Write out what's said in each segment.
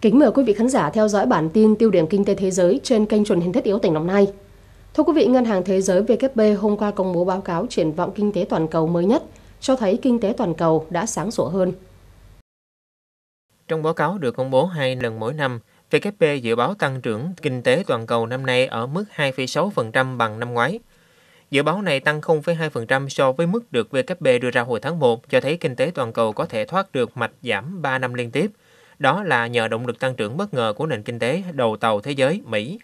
Kính mời quý vị khán giả theo dõi bản tin tiêu điểm kinh tế thế giới trên kênh truyền hình thiết yếu tỉnh Đồng Nai. Thưa quý vị, Ngân hàng Thế giới WB hôm qua công bố báo cáo triển vọng kinh tế toàn cầu mới nhất, cho thấy kinh tế toàn cầu đã sáng sủa hơn. Trong báo cáo được công bố hai lần mỗi năm, WP dự báo tăng trưởng kinh tế toàn cầu năm nay ở mức 2,6% bằng năm ngoái. Dự báo này tăng 0,2% so với mức được WB đưa ra hồi tháng 1, cho thấy kinh tế toàn cầu có thể thoát được mạch giảm 3 năm liên tiếp. Đó là nhờ động lực tăng trưởng bất ngờ của nền kinh tế đầu tàu thế giới Mỹ.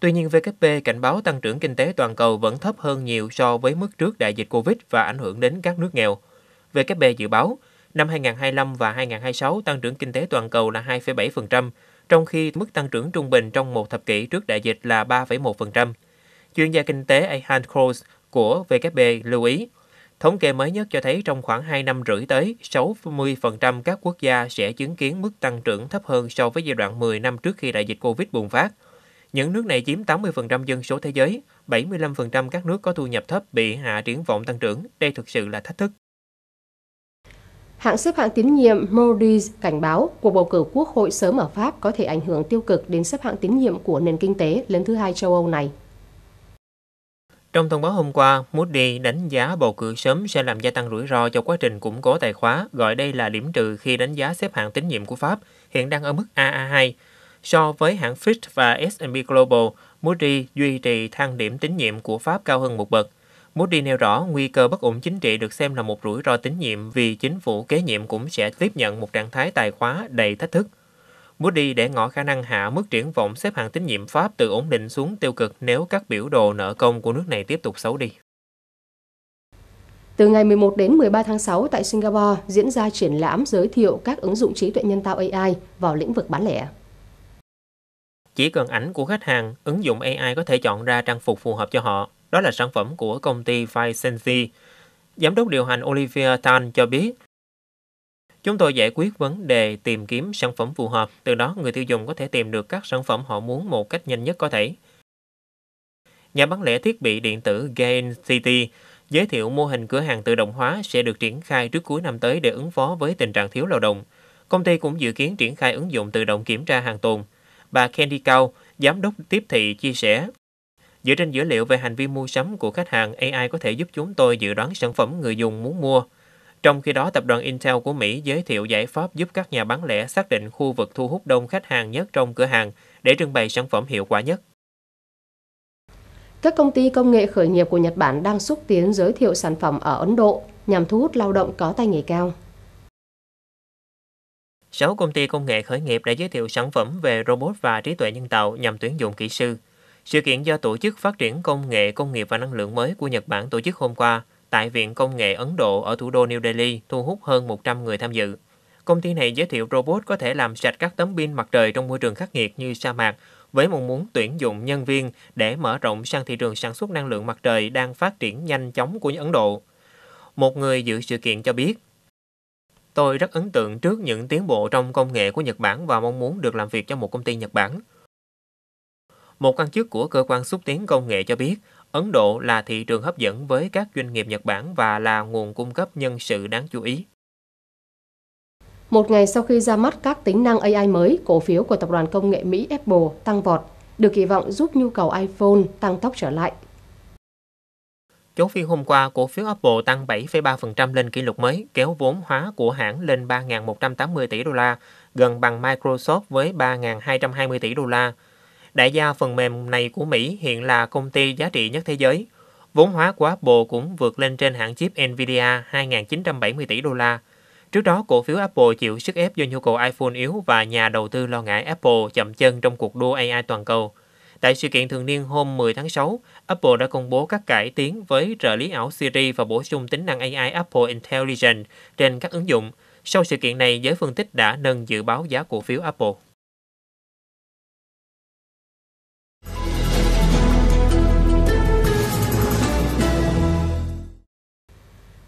Tuy nhiên, WB cảnh báo tăng trưởng kinh tế toàn cầu vẫn thấp hơn nhiều so với mức trước đại dịch Covid và ảnh hưởng đến các nước nghèo. WB dự báo, năm 2025 và 2026 tăng trưởng kinh tế toàn cầu là 2,7%, trong khi mức tăng trưởng trung bình trong một thập kỷ trước đại dịch là 3,1%. Chuyên gia kinh tế Ahan Kroos của WB lưu ý, thống kê mới nhất cho thấy trong khoảng 2 năm rưỡi tới, 60% các quốc gia sẽ chứng kiến mức tăng trưởng thấp hơn so với giai đoạn 10 năm trước khi đại dịch Covid bùng phát. Những nước này chiếm 80% dân số thế giới, 75% các nước có thu nhập thấp bị hạ triển vọng tăng trưởng. Đây thực sự là thách thức Hãng xếp hạng tín nhiệm Moody's cảnh báo cuộc bầu cử quốc hội sớm ở Pháp có thể ảnh hưởng tiêu cực đến xếp hạng tín nhiệm của nền kinh tế lớn thứ hai châu Âu này. Trong thông báo hôm qua, Moody đánh giá bầu cử sớm sẽ làm gia tăng rủi ro cho quá trình củng cố tài khoá, gọi đây là điểm trừ khi đánh giá xếp hạng tín nhiệm của Pháp, hiện đang ở mức AA2. So với hãng Fitch và S&P Global, Moody duy trì thang điểm tín nhiệm của Pháp cao hơn một bậc. Moody nêu rõ nguy cơ bất ổn chính trị được xem là một rủi ro tín nhiệm vì chính phủ kế nhiệm cũng sẽ tiếp nhận một trạng thái tài khóa đầy thách thức. Moody để ngỏ khả năng hạ mức triển vọng xếp hạng tín nhiệm Pháp từ ổn định xuống tiêu cực nếu các biểu đồ nợ công của nước này tiếp tục xấu đi. Từ ngày 11 đến 13 tháng 6 tại Singapore diễn ra triển lãm giới thiệu các ứng dụng trí tuệ nhân tạo AI vào lĩnh vực bán lẻ. Chỉ cần ảnh của khách hàng, ứng dụng AI có thể chọn ra trang phục phù hợp cho họ. Đó là sản phẩm của công ty Vicenzi. Giám đốc điều hành Olivia Tan cho biết, Chúng tôi giải quyết vấn đề tìm kiếm sản phẩm phù hợp, từ đó người tiêu dùng có thể tìm được các sản phẩm họ muốn một cách nhanh nhất có thể. Nhà bán lẻ thiết bị điện tử Gain City giới thiệu mô hình cửa hàng tự động hóa sẽ được triển khai trước cuối năm tới để ứng phó với tình trạng thiếu lao động. Công ty cũng dự kiến triển khai ứng dụng tự động kiểm tra hàng tồn. Bà Candy Cao, giám đốc tiếp thị, chia sẻ Dựa trên dữ liệu về hành vi mua sắm của khách hàng, AI có thể giúp chúng tôi dự đoán sản phẩm người dùng muốn mua. Trong khi đó, tập đoàn Intel của Mỹ giới thiệu giải pháp giúp các nhà bán lẻ xác định khu vực thu hút đông khách hàng nhất trong cửa hàng để trưng bày sản phẩm hiệu quả nhất. Các công ty công nghệ khởi nghiệp của Nhật Bản đang xúc tiến giới thiệu sản phẩm ở Ấn Độ nhằm thu hút lao động có tay nghề cao. Sáu công ty công nghệ khởi nghiệp đã giới thiệu sản phẩm về robot và trí tuệ nhân tạo nhằm tuyển dụng kỹ sư. Sự kiện do Tổ chức Phát triển Công nghệ Công nghiệp và Năng lượng mới của Nhật Bản tổ chức hôm qua tại Viện Công nghệ Ấn Độ ở thủ đô New Delhi thu hút hơn 100 người tham dự. Công ty này giới thiệu robot có thể làm sạch các tấm pin mặt trời trong môi trường khắc nghiệt như sa mạc, với mong muốn tuyển dụng nhân viên để mở rộng sang thị trường sản xuất năng lượng mặt trời đang phát triển nhanh chóng của Ấn Độ. Một người dự sự kiện cho biết, Tôi rất ấn tượng trước những tiến bộ trong công nghệ của Nhật Bản và mong muốn được làm việc cho một công ty Nhật Bản. Một quan chức của Cơ quan Xúc tiến Công nghệ cho biết, Ấn Độ là thị trường hấp dẫn với các doanh nghiệp Nhật Bản và là nguồn cung cấp nhân sự đáng chú ý. Một ngày sau khi ra mắt các tính năng AI mới, cổ phiếu của tập đoàn công nghệ Mỹ Apple tăng vọt, được kỳ vọng giúp nhu cầu iPhone tăng tốc trở lại. Chốt phiên hôm qua, cổ phiếu Apple tăng 7,3% lên kỷ lục mới, kéo vốn hóa của hãng lên 3.180 tỷ đô la, gần bằng Microsoft với 3.220 tỷ đô la. Đại gia phần mềm này của Mỹ hiện là công ty giá trị nhất thế giới. Vốn hóa của Apple cũng vượt lên trên hãng chip Nvidia 2.970 tỷ đô la. Trước đó, cổ phiếu Apple chịu sức ép do nhu cầu iPhone yếu và nhà đầu tư lo ngại Apple chậm chân trong cuộc đua AI toàn cầu. Tại sự kiện thường niên hôm 10 tháng 6, Apple đã công bố các cải tiến với trợ lý ảo Siri và bổ sung tính năng AI Apple Intelligence trên các ứng dụng. Sau sự kiện này, giới phân tích đã nâng dự báo giá cổ phiếu Apple.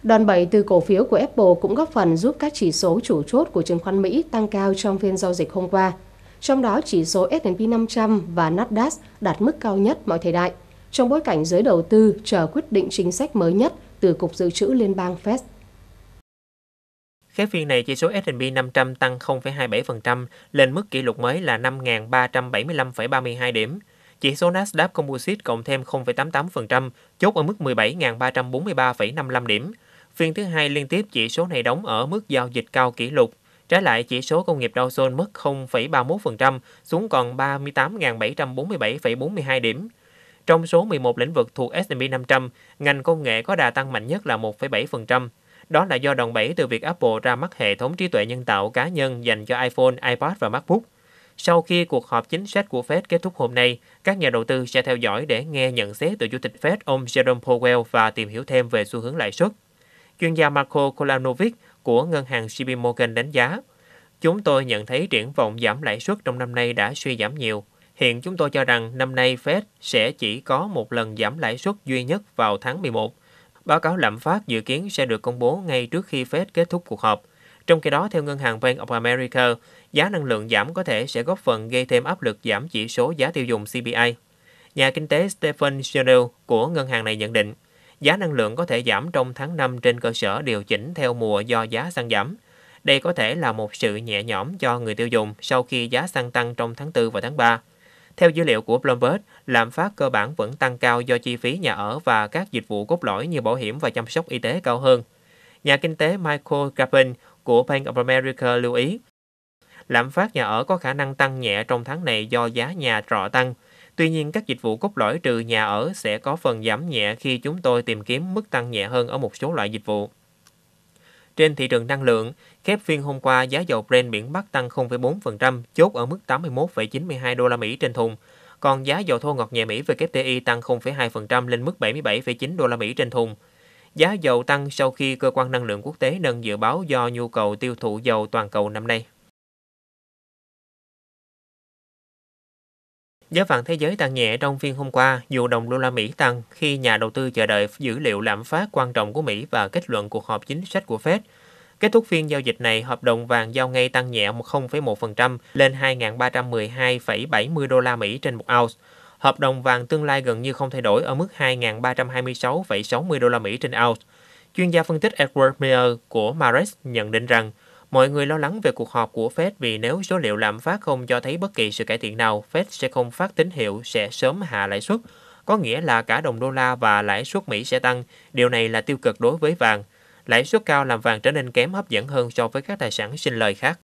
Đòn bẩy từ cổ phiếu của Apple cũng góp phần giúp các chỉ số chủ chốt của chứng khoán Mỹ tăng cao trong phiên giao dịch hôm qua. Trong đó, chỉ số S&P 500 và Nasdaq đạt mức cao nhất mọi thời đại, trong bối cảnh giới đầu tư chờ quyết định chính sách mới nhất từ Cục Dự trữ Liên bang Fed. Khép phiên này, chỉ số S&P 500 tăng 0,27% lên mức kỷ lục mới là 5.375,32 điểm. Chỉ số Nasdaq Composite cộng thêm 0,88%, chốt ở mức 17.343,55 điểm. Phiên thứ hai liên tiếp chỉ số này đóng ở mức giao dịch cao kỷ lục. Trái lại, chỉ số công nghiệp Dow Jones mất 0,31% xuống còn 38.747,42 điểm. Trong số 11 lĩnh vực thuộc S&P 500, ngành công nghệ có đà tăng mạnh nhất là 1,7%. Đó là do đòn bẩy từ việc Apple ra mắt hệ thống trí tuệ nhân tạo cá nhân dành cho iPhone, iPad và MacBook. Sau khi cuộc họp chính sách của Fed kết thúc hôm nay, các nhà đầu tư sẽ theo dõi để nghe nhận xét từ Chủ tịch Fed ông Jerome Powell và tìm hiểu thêm về xu hướng lãi suất. Chuyên gia Marco Kolanovic của ngân hàng JP Morgan đánh giá, chúng tôi nhận thấy triển vọng giảm lãi suất trong năm nay đã suy giảm nhiều. Hiện chúng tôi cho rằng năm nay Fed sẽ chỉ có một lần giảm lãi suất duy nhất vào tháng 11. Báo cáo lạm phát dự kiến sẽ được công bố ngay trước khi Fed kết thúc cuộc họp. Trong khi đó, theo ngân hàng Bank of America, giá năng lượng giảm có thể sẽ góp phần gây thêm áp lực giảm chỉ số giá tiêu dùng CPI. Nhà kinh tế Stephen Sherrill của ngân hàng này nhận định, Giá năng lượng có thể giảm trong tháng 5 trên cơ sở điều chỉnh theo mùa do giá xăng giảm. Đây có thể là một sự nhẹ nhõm cho người tiêu dùng sau khi giá xăng tăng trong tháng 4 và tháng 3. Theo dữ liệu của Bloomberg, lạm phát cơ bản vẫn tăng cao do chi phí nhà ở và các dịch vụ cốt lõi như bảo hiểm và chăm sóc y tế cao hơn. Nhà kinh tế Michael Gapin của Bank of America lưu ý, lạm phát nhà ở có khả năng tăng nhẹ trong tháng này do giá nhà trọ tăng – Tuy nhiên, các dịch vụ cốt lõi trừ nhà ở sẽ có phần giảm nhẹ khi chúng tôi tìm kiếm mức tăng nhẹ hơn ở một số loại dịch vụ. Trên thị trường năng lượng, khép phiên hôm qua giá dầu Brent biển Bắc tăng 0,4%, chốt ở mức 81,92 đô la Mỹ trên thùng, còn giá dầu thô ngọt nhẹ Mỹ WTI tăng 0,2% lên mức 77,9 đô la Mỹ trên thùng. Giá dầu tăng sau khi cơ quan năng lượng quốc tế nâng dự báo do nhu cầu tiêu thụ dầu toàn cầu năm nay. Giá vàng thế giới tăng nhẹ trong phiên hôm qua dù đồng đô la Mỹ tăng khi nhà đầu tư chờ đợi dữ liệu lạm phát quan trọng của Mỹ và kết luận cuộc họp chính sách của Fed. Kết thúc phiên giao dịch này, hợp đồng vàng giao ngay tăng nhẹ 0,1% lên 2.312,70 đô la Mỹ trên một ounce. Hợp đồng vàng tương lai gần như không thay đổi ở mức 2.326,60 đô la Mỹ trên ounce. Chuyên gia phân tích Edward Meyer của Maris nhận định rằng Mọi người lo lắng về cuộc họp của Fed vì nếu số liệu lạm phát không cho thấy bất kỳ sự cải thiện nào, Fed sẽ không phát tín hiệu sẽ sớm hạ lãi suất, có nghĩa là cả đồng đô la và lãi suất Mỹ sẽ tăng. Điều này là tiêu cực đối với vàng. Lãi suất cao làm vàng trở nên kém hấp dẫn hơn so với các tài sản sinh lời khác.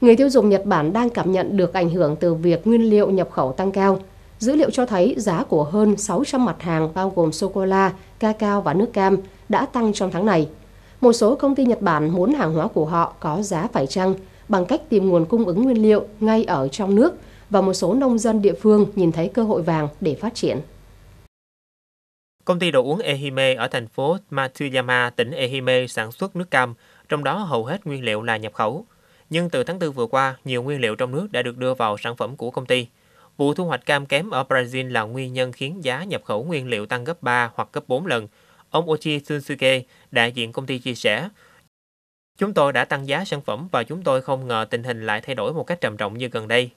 Người tiêu dùng Nhật Bản đang cảm nhận được ảnh hưởng từ việc nguyên liệu nhập khẩu tăng cao. Dữ liệu cho thấy giá của hơn 600 mặt hàng bao gồm sô-cô-la, cacao và nước cam đã tăng trong tháng này. Một số công ty Nhật Bản muốn hàng hóa của họ có giá phải chăng bằng cách tìm nguồn cung ứng nguyên liệu ngay ở trong nước và một số nông dân địa phương nhìn thấy cơ hội vàng để phát triển. Công ty đồ uống Ehime ở thành phố Matsuyama, tỉnh Ehime sản xuất nước cam, trong đó hầu hết nguyên liệu là nhập khẩu. Nhưng từ tháng 4 vừa qua, nhiều nguyên liệu trong nước đã được đưa vào sản phẩm của công ty. Vụ thu hoạch cam kém ở Brazil là nguyên nhân khiến giá nhập khẩu nguyên liệu tăng gấp 3 hoặc gấp 4 lần. Ông Ochi Sunsuke, đại diện công ty chia sẻ, Chúng tôi đã tăng giá sản phẩm và chúng tôi không ngờ tình hình lại thay đổi một cách trầm trọng như gần đây.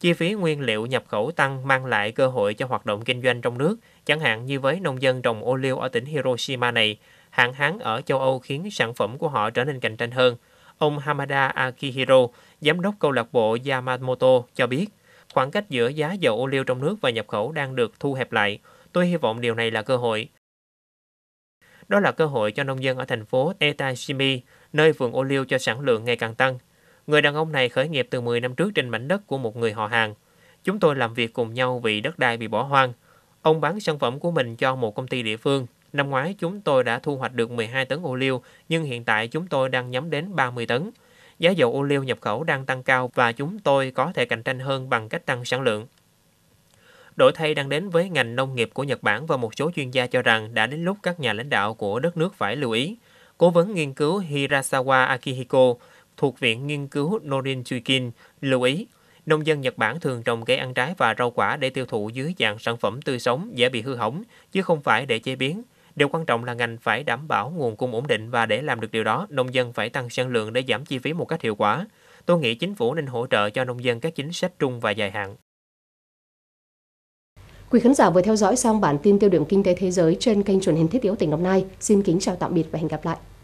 Chi phí nguyên liệu nhập khẩu tăng mang lại cơ hội cho hoạt động kinh doanh trong nước, chẳng hạn như với nông dân trồng ô liu ở tỉnh Hiroshima này, hạn hán ở châu Âu khiến sản phẩm của họ trở nên cạnh tranh hơn. Ông Hamada Akihiro, giám đốc câu lạc bộ Yamamoto cho biết, Khoảng cách giữa giá dầu ô liu trong nước và nhập khẩu đang được thu hẹp lại. Tôi hy vọng điều này là cơ hội. Đó là cơ hội cho nông dân ở thành phố Etashimi, nơi vườn ô liu cho sản lượng ngày càng tăng. Người đàn ông này khởi nghiệp từ 10 năm trước trên mảnh đất của một người họ hàng. Chúng tôi làm việc cùng nhau vì đất đai bị bỏ hoang. Ông bán sản phẩm của mình cho một công ty địa phương. Năm ngoái chúng tôi đã thu hoạch được 12 tấn ô liu, nhưng hiện tại chúng tôi đang nhắm đến 30 tấn. Giá dầu ô liu nhập khẩu đang tăng cao và chúng tôi có thể cạnh tranh hơn bằng cách tăng sản lượng. Đổi thay đang đến với ngành nông nghiệp của Nhật Bản và một số chuyên gia cho rằng đã đến lúc các nhà lãnh đạo của đất nước phải lưu ý. Cố vấn nghiên cứu Hirasawa Akihiko thuộc Viện Nghiên cứu Norin Chuikin lưu ý Nông dân Nhật Bản thường trồng cây ăn trái và rau quả để tiêu thụ dưới dạng sản phẩm tươi sống dễ bị hư hỏng, chứ không phải để chế biến. Điều quan trọng là ngành phải đảm bảo nguồn cung ổn định và để làm được điều đó, nông dân phải tăng sản lượng để giảm chi phí một cách hiệu quả. Tôi nghĩ chính phủ nên hỗ trợ cho nông dân các chính sách trung và dài hạn. Quý khán giả vừa theo dõi xong bản tin tiêu điểm kinh tế thế giới trên kênh truyền hình thiết yếu tỉnh Đồng Nai. Xin kính chào tạm biệt và hẹn gặp lại.